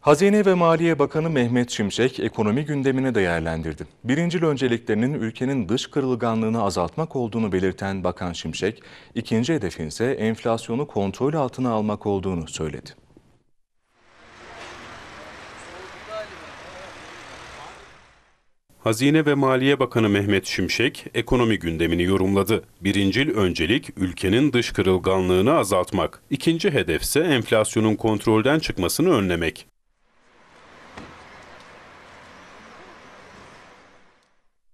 Hazine ve Maliye Bakanı Mehmet Şimşek ekonomi gündemini değerlendirdi. Birincil önceliklerinin ülkenin dış kırılganlığını azaltmak olduğunu belirten Bakan Şimşek, ikinci hedefin ise enflasyonu kontrol altına almak olduğunu söyledi. Hazine ve Maliye Bakanı Mehmet Şimşek ekonomi gündemini yorumladı. Birincil öncelik ülkenin dış kırılganlığını azaltmak. İkinci hedef ise enflasyonun kontrolden çıkmasını önlemek.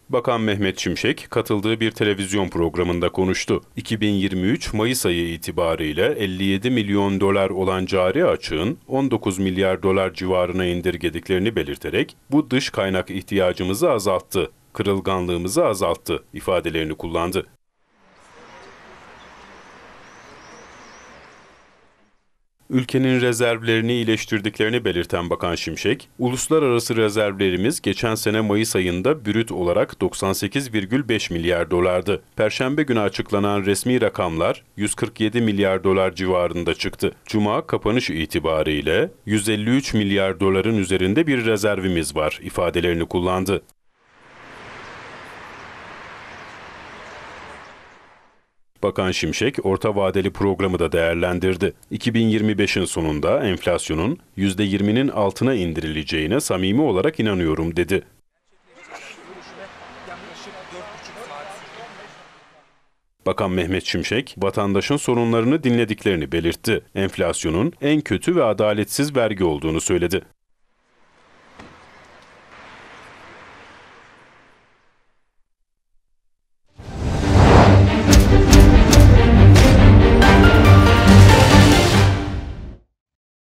Bakan Mehmet Şimşek katıldığı bir televizyon programında konuştu. 2023 Mayıs ayı itibariyle 57 milyon dolar olan cari açığın 19 milyar dolar civarına indirgediklerini belirterek bu dış kaynak ihtiyacımızı azalttı, kırılganlığımızı azalttı ifadelerini kullandı. ülkenin rezervlerini iyileştirdiklerini belirten Bakan Şimşek, uluslararası rezervlerimiz geçen sene Mayıs ayında bürüt olarak 98,5 milyar dolardı. Perşembe günü açıklanan resmi rakamlar 147 milyar dolar civarında çıktı. Cuma kapanış itibariyle 153 milyar doların üzerinde bir rezervimiz var ifadelerini kullandı. Bakan Şimşek orta vadeli programı da değerlendirdi. 2025'in sonunda enflasyonun %20'nin altına indirileceğine samimi olarak inanıyorum dedi. Bakan Mehmet Şimşek, vatandaşın sorunlarını dinlediklerini belirtti. Enflasyonun en kötü ve adaletsiz vergi olduğunu söyledi.